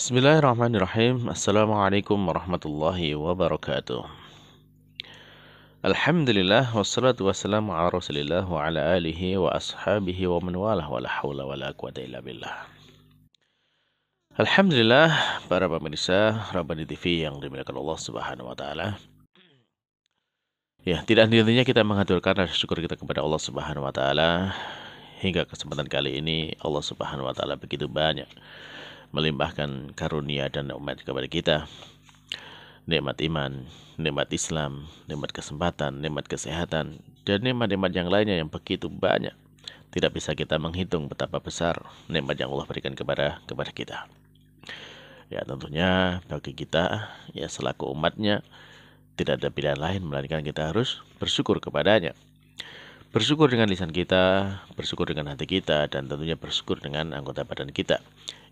Bismillahirrahmanirrahim. Assalamualaikum warahmatullahi wabarakatuh. Alhamdulillah wassalatu wassalamu ala Rasulillah wa ala alihi wa ashabihi wa man walah wa la hawla wa la quwata illa billah. Alhamdulillah para pemirsa Rabbani TV yang dimiliki Allah Subhanahu wa taala. Ya, tidak henti-hentinya kita mengaturkan rasa syukur kita kepada Allah Subhanahu wa taala hingga kesempatan kali ini Allah Subhanahu wa taala begitu banyak melimpahkan karunia dan nikmat kepada kita. Nikmat iman, nikmat Islam, nikmat kesempatan, nikmat kesehatan, dan nikmat-nikmat yang lainnya yang begitu banyak. Tidak bisa kita menghitung betapa besar nikmat yang Allah berikan kepada kepada kita. Ya tentunya bagi kita ya selaku umatnya tidak ada pilihan lain melainkan kita harus bersyukur kepadanya. Bersyukur dengan lisan kita, bersyukur dengan hati kita, dan tentunya bersyukur dengan anggota badan kita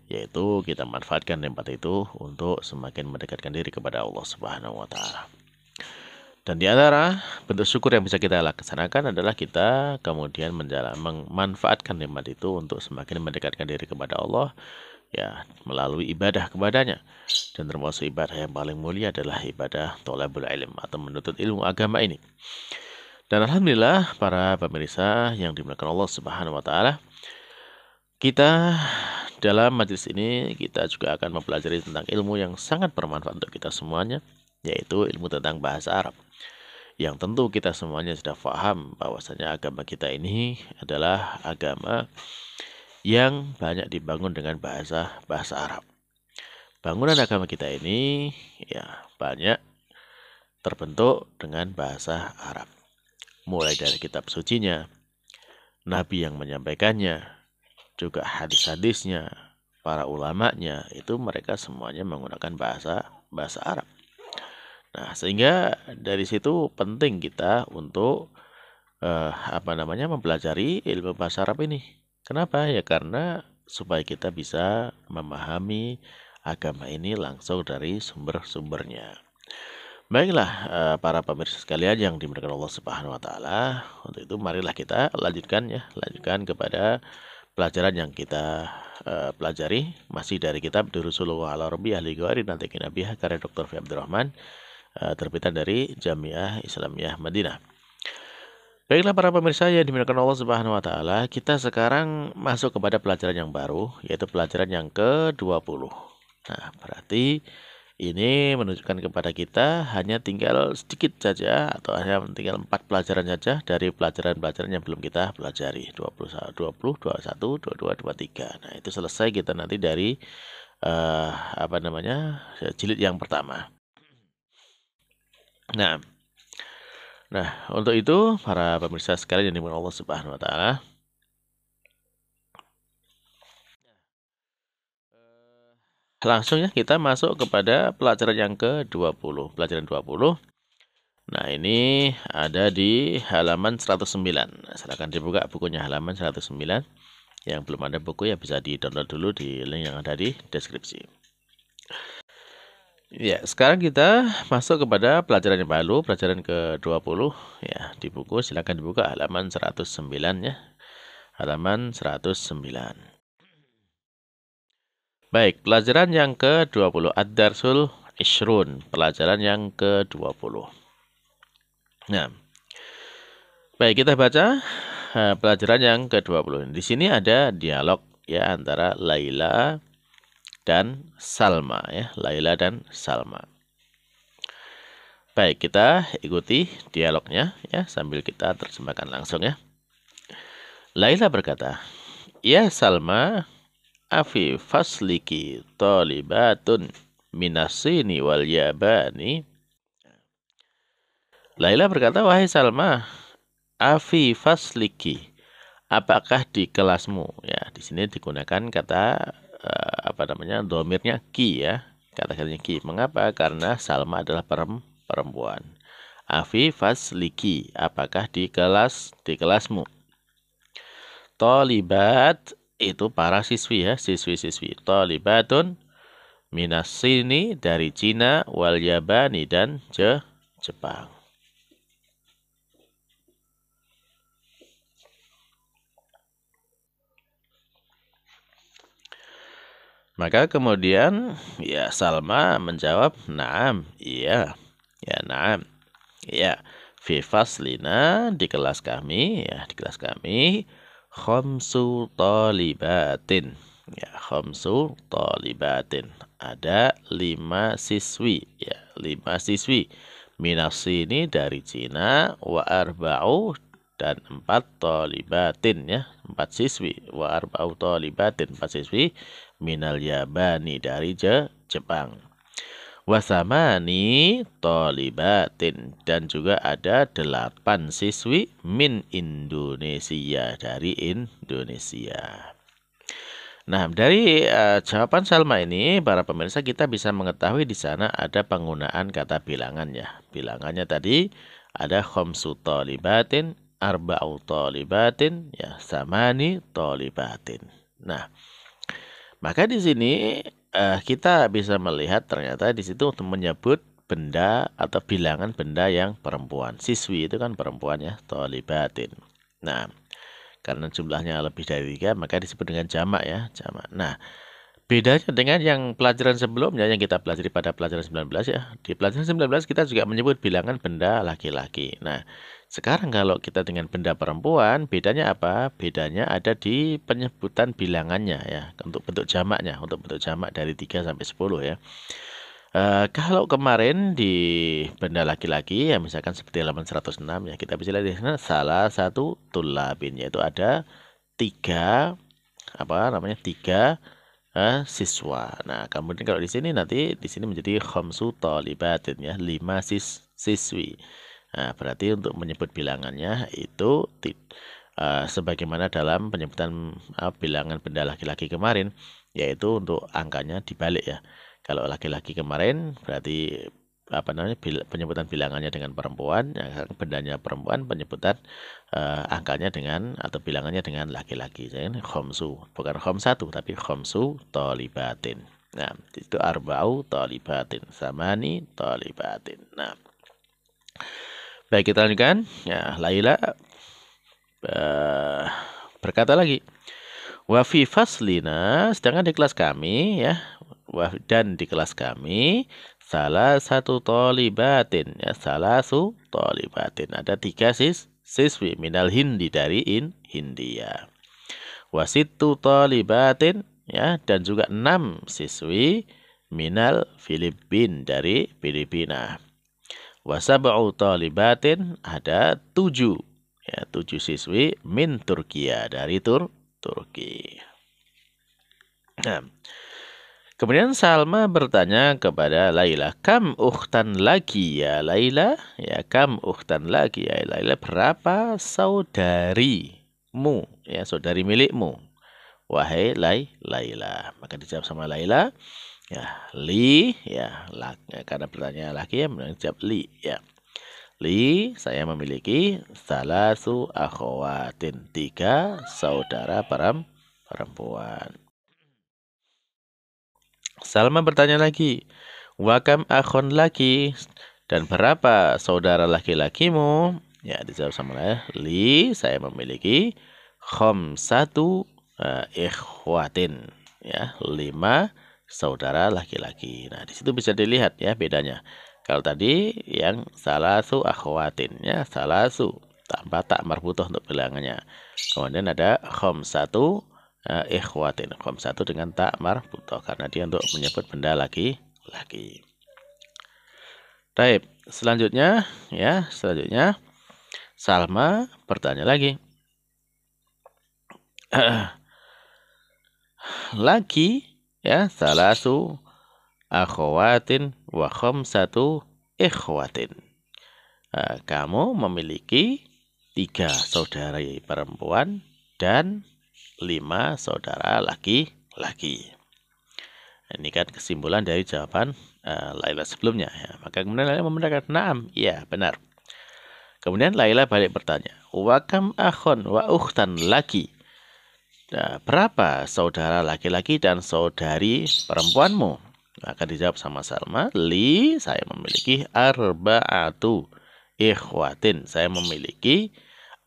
yaitu kita manfaatkan tempat itu untuk semakin mendekatkan diri kepada Allah Subhanahu wa taala. Dan di antara bentuk syukur yang bisa kita laksanakan adalah kita kemudian menjalankan, memanfaatkan nikmat itu untuk semakin mendekatkan diri kepada Allah ya melalui ibadah kepadanya. Dan termasuk ibadah yang paling mulia adalah ibadah tolabul ilm atau menuntut ilmu agama ini. Dan alhamdulillah para pemirsa yang dimuliakan Allah Subhanahu wa taala kita dalam majelis ini kita juga akan mempelajari tentang ilmu yang sangat bermanfaat untuk kita semuanya, yaitu ilmu tentang bahasa Arab. Yang tentu kita semuanya sudah paham bahwasanya agama kita ini adalah agama yang banyak dibangun dengan bahasa bahasa Arab. Bangunan agama kita ini ya banyak terbentuk dengan bahasa Arab. Mulai dari kitab sucinya, nabi yang menyampaikannya, juga hadis-hadisnya, para ulamanya itu mereka semuanya menggunakan bahasa bahasa Arab. Nah, sehingga dari situ penting kita untuk eh, apa namanya mempelajari ilmu bahasa Arab ini. Kenapa? Ya karena supaya kita bisa memahami agama ini langsung dari sumber-sumbernya. Baiklah eh, para pemirsa sekalian yang dimuliakan Allah Subhanahu wa taala, untuk itu marilah kita lanjutkan ya, lanjutkan kepada pelajaran yang kita uh, pelajari masih dari kitab Durusulullah al-Arabi Ahli Gawari Nanti Kinabiyah karya Dr. Fi Abdurrahman uh, terbitan dari Jamiah Islamiyah Madinah. Baiklah para pemirsa yang dimiliki Allah Subhanahu wa taala, kita sekarang masuk kepada pelajaran yang baru yaitu pelajaran yang ke-20. Nah, berarti ini menunjukkan kepada kita hanya tinggal sedikit saja atau hanya tinggal empat pelajaran saja dari pelajaran-pelajaran yang belum kita pelajari. 20, 20, 21, 22, 23. Nah, itu selesai kita nanti dari uh, apa namanya? jilid yang pertama. Nah, nah untuk itu para pemirsa sekalian yang dimurkai Allah Subhanahu wa taala, langsung ya kita masuk kepada pelajaran yang ke-20. Pelajaran 20. Nah, ini ada di halaman 109. Silakan dibuka bukunya halaman 109. Yang belum ada buku ya bisa di-download dulu di link yang ada di deskripsi. Ya, sekarang kita masuk kepada pelajaran yang baru, pelajaran ke-20 ya di buku silakan dibuka halaman 109 ya. Halaman 109. Baik, pelajaran yang ke-20 Ad-Darsul Ishrun, pelajaran yang ke-20. Nah. Baik, kita baca pelajaran yang ke-20. Di sini ada dialog ya antara Laila dan Salma ya, Laila dan Salma. Baik, kita ikuti dialognya ya sambil kita terjemahkan langsung ya. Laila berkata, "Ya Salma, afi fasliki talibatun minasini wal yabani. Laila berkata, wahai Salma, afi fasliki, apakah di kelasmu? Ya, di sini digunakan kata eh, apa namanya? domirnya ki ya, kata katanya ki. Mengapa? Karena Salma adalah perempuan. Afi fasliki, apakah di kelas di kelasmu? Tolibat itu para siswi ya, siswi-siswi. Talibatun minas sini dari Cina, wal Yabani dan Je Jepang. Maka kemudian ya Salma menjawab, "Naam, iya. Ya, naam. Iya, fi faslina di kelas kami, ya di kelas kami." khamsu talibatin ya khamsu talibatin ada lima siswi ya lima siswi minas ini dari Cina wa arba'u dan empat talibatin ya empat siswi wa arba'u talibatin empat siswi minal yabani dari Je, Jepang wasamani tolibatin dan juga ada delapan siswi min Indonesia dari Indonesia. Nah, dari uh, jawaban Salma ini, para pemirsa kita bisa mengetahui di sana ada penggunaan kata bilangan ya. Bilangannya tadi ada khomsu tolibatin, arba'u tolibatin, ya samani tolibatin. Nah, maka di sini uh, kita bisa melihat ternyata di situ untuk menyebut benda atau bilangan benda yang perempuan. Siswi itu kan perempuan ya, tolibatin. Nah, karena jumlahnya lebih dari tiga maka disebut dengan jamak ya, jamak. Nah, Bedanya dengan yang pelajaran sebelumnya yang kita pelajari pada pelajaran 19 ya. Di pelajaran 19 kita juga menyebut bilangan benda laki-laki. Nah, sekarang kalau kita dengan benda perempuan, bedanya apa? Bedanya ada di penyebutan bilangannya ya, untuk bentuk jamaknya, untuk bentuk jamak dari 3 sampai 10 ya. Uh, kalau kemarin di benda laki-laki ya misalkan seperti halaman 106 ya kita bisa lihat di sana salah satu tulabin yaitu ada tiga apa namanya tiga uh, siswa. Nah, kemudian kalau di sini nanti di sini menjadi khamsu talibatin ya, 5 sis, siswi. Nah, berarti untuk menyebut bilangannya itu uh, sebagaimana dalam penyebutan uh, bilangan benda laki-laki kemarin, yaitu untuk angkanya dibalik ya. Kalau laki-laki kemarin berarti apa namanya bil, penyebutan bilangannya dengan perempuan, ya kan, bendanya perempuan, penyebutan uh, angkanya dengan atau bilangannya dengan laki-laki. Jadi ya kan, khomsu, bukan khom satu tapi khomsu tolibatin. Nah, itu arba'u tolibatin, samani tolibatin. Nah. Baik, kita lanjutkan. Ya, Laila uh, berkata lagi, "Wa fi faslina, sedangkan di kelas kami ya, dan di kelas kami salah satu tolibatin ya salah su tolibatin ada tiga sis siswi minal hindi dari in Hindia wasitu tolibatin ya dan juga enam siswi minal Filipin dari Filipina wasab'u tolibatin ada tujuh ya tujuh siswi min Turkiya dari Tur Turki nah Kemudian Salma bertanya kepada Laila, "Kam uhtan lagi ya Laila? Ya kam uhtan lagi ya Laila? Berapa saudarimu? Ya saudari milikmu?" Wahai Lai, Laila. Maka dijawab sama Laila, ya li ya, lak, ya karena bertanya laki ya menjawab li ya. Li saya memiliki salasu akhwatin tiga saudara perempuan. Salma bertanya lagi, Wakam akhon laki dan berapa saudara laki-lakimu? Ya, dijawab sama lah. Li, saya memiliki khom satu uh, eh, ikhwatin. Ya, lima saudara laki-laki. Nah, di situ bisa dilihat ya bedanya. Kalau tadi yang salah su akhwatin ya, salah su tanpa tak marbutoh untuk bilangannya. Kemudian ada khom satu uh, ikhwatin kom satu dengan tak marbutoh karena dia untuk menyebut benda lagi lagi. Baik, selanjutnya ya, selanjutnya Salma bertanya lagi. lagi ya, salah su akhwatin wa satu ikhwatin. Uh, kamu memiliki tiga saudari perempuan dan lima saudara laki-laki. Ini kan kesimpulan dari jawaban uh, Laila sebelumnya. Ya. Maka kemudian Laila memberikan enam. iya benar. Kemudian Laila balik bertanya, wakam akhon wa ukhtan laki. Nah, berapa saudara laki-laki dan saudari perempuanmu? Akan dijawab sama Salma, li saya memiliki arba'atu ikhwatin. Saya memiliki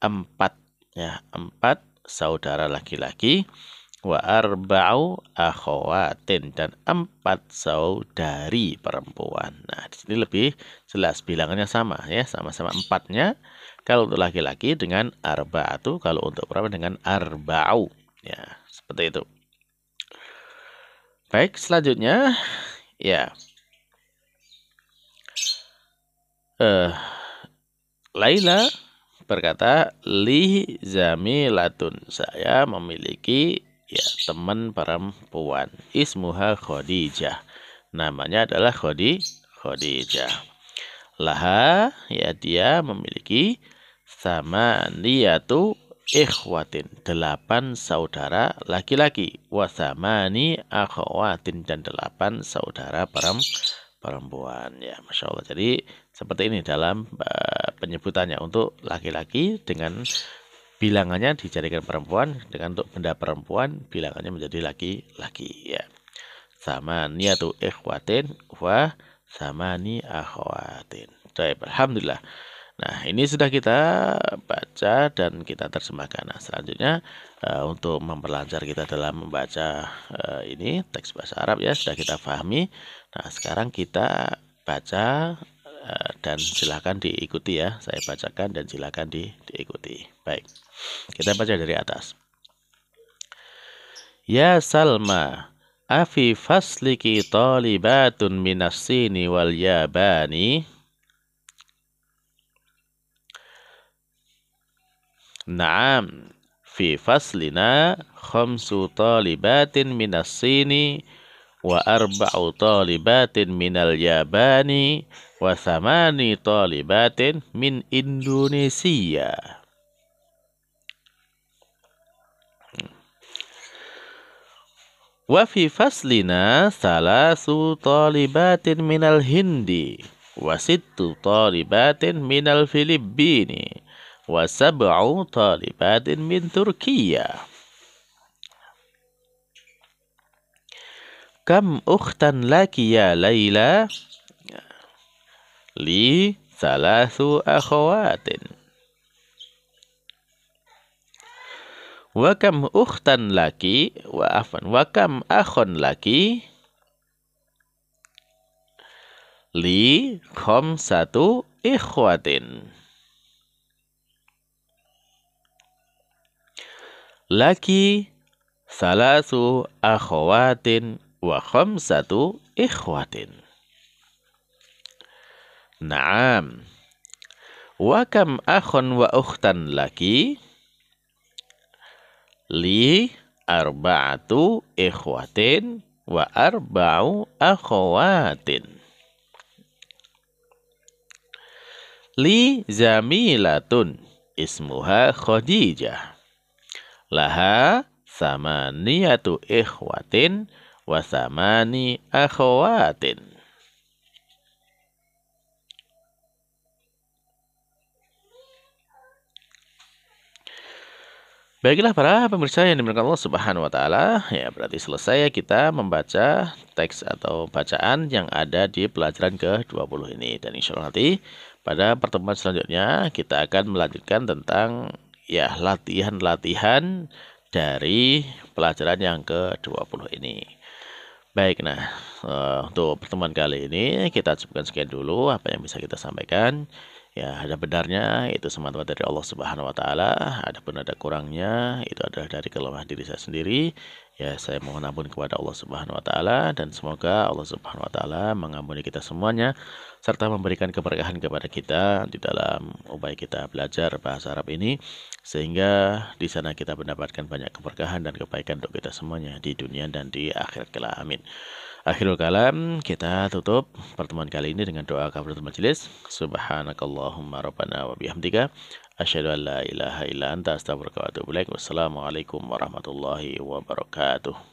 empat ya empat saudara laki-laki wa arba'u akhawatin dan empat saudari perempuan. Nah, di sini lebih jelas bilangannya sama ya, sama-sama empatnya. Kalau untuk laki-laki dengan arba'atu, kalau untuk perempuan dengan arba'u. Ya, seperti itu. Baik, selanjutnya ya. Eh uh, Laila berkata li zamilatun saya memiliki ya teman perempuan ismuha Khadijah namanya adalah Khadi Khadijah laha ya dia memiliki sama liyatu ikhwatin delapan saudara laki-laki wasamani akhwatin dan delapan saudara perempuan ya masya Allah jadi seperti ini dalam eh, penyebutannya untuk laki-laki dengan bilangannya dijadikan perempuan dengan untuk benda perempuan bilangannya menjadi laki-laki ya. Sama niatu ikhwatin wa sama ni akhwatin. Baik, alhamdulillah. Nah, ini sudah kita baca dan kita terjemahkan. Nah, selanjutnya uh, untuk memperlancar kita dalam membaca uh, ini teks bahasa Arab ya sudah kita pahami. Nah, sekarang kita baca Eh, dan silahkan diikuti ya saya bacakan dan silahkan di, diikuti baik kita baca dari atas Ya Salma afi fasliki talibatun minas sini wal yabani Naam fi faslina khamsu talibatin minas sini wa arba'u talibatin minal yabani wa samani talibatin min Indonesia. Wa fi faslina salasu talibatin minal Hindi wa sittu talibatin minal Filippini wa sab'u talibatin min Turkiyah. Kam ukhtan laki ya Laila? Li salasu akhawatin. Wa kam ukhtan laki wa afan wa kam akhon laki? Li kom satu ikhwatin. Laki salasu akhawatin wa khamsatu ikhwatin. Naam. Wa kam akhun wa ukhtan laki? Li arba'atu ikhwatin wa arba'u akhwatin. Li zamilatun ismuha Khadijah. Laha samaniyatu ikhwatin wasamani akhwatin. Baiklah para pemirsa yang dimiliki Allah Subhanahu wa taala, ya berarti selesai ya kita membaca teks atau bacaan yang ada di pelajaran ke-20 ini dan insya Allah nanti pada pertemuan selanjutnya kita akan melanjutkan tentang ya latihan-latihan dari pelajaran yang ke-20 ini. Baik, nah eh, untuk pertemuan kali ini kita cukupkan sekian dulu apa yang bisa kita sampaikan. Ya, ada benarnya itu semata-mata dari Allah Subhanahu wa taala, ada pun ada kurangnya itu adalah dari kelemahan diri saya sendiri. Ya, saya mohon ampun kepada Allah Subhanahu wa taala dan semoga Allah Subhanahu wa taala mengampuni kita semuanya serta memberikan keberkahan kepada kita di dalam upaya kita belajar bahasa Arab ini sehingga di sana kita mendapatkan banyak keberkahan dan kebaikan untuk kita semuanya di dunia dan di akhirat kelak. Amin. Akhirul kalam, kita tutup pertemuan kali ini dengan doa kafaratul majelis. Subhanakallahumma rabbana wa bihamdika asyhadu an la ilaha illa anta astaghfiruka wa atubu ilaik. Wassalamualaikum warahmatullahi wabarakatuh.